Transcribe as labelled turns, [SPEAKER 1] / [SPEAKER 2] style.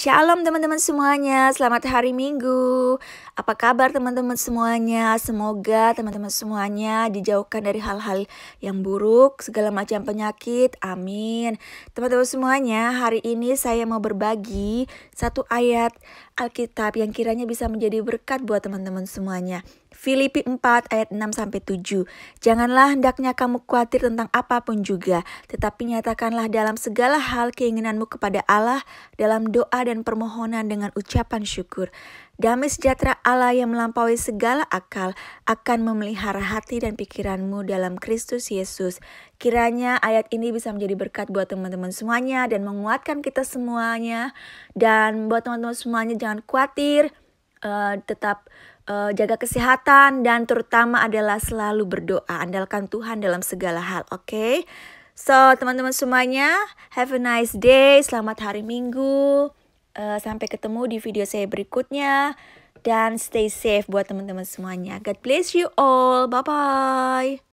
[SPEAKER 1] Shalom teman-teman semuanya, selamat hari Minggu. Apa kabar teman-teman semuanya? Semoga teman-teman semuanya dijauhkan dari hal-hal yang buruk, segala macam penyakit. Amin. Teman-teman semuanya, hari ini saya mau berbagi satu ayat Alkitab yang kiranya bisa menjadi berkat buat teman-teman semuanya. Filipi 4 ayat 6 sampai 7. Janganlah hendaknya kamu khawatir tentang apapun juga, tetapi nyatakanlah dalam segala hal keinginanmu kepada Allah dalam doa dan permohonan dengan ucapan syukur. Damai sejahtera Allah yang melampaui segala akal akan memelihara hati dan pikiranmu dalam Kristus Yesus. Kiranya ayat ini bisa menjadi berkat buat teman-teman semuanya dan menguatkan kita semuanya. Dan buat teman-teman semuanya jangan khawatir, uh, tetap uh, jaga kesehatan dan terutama adalah selalu berdoa. Andalkan Tuhan dalam segala hal, oke? Okay? So, teman-teman semuanya, have a nice day. Selamat hari Minggu. Uh, sampai ketemu di video saya berikutnya. Dan stay safe buat teman-teman semuanya. God bless you all. Bye-bye.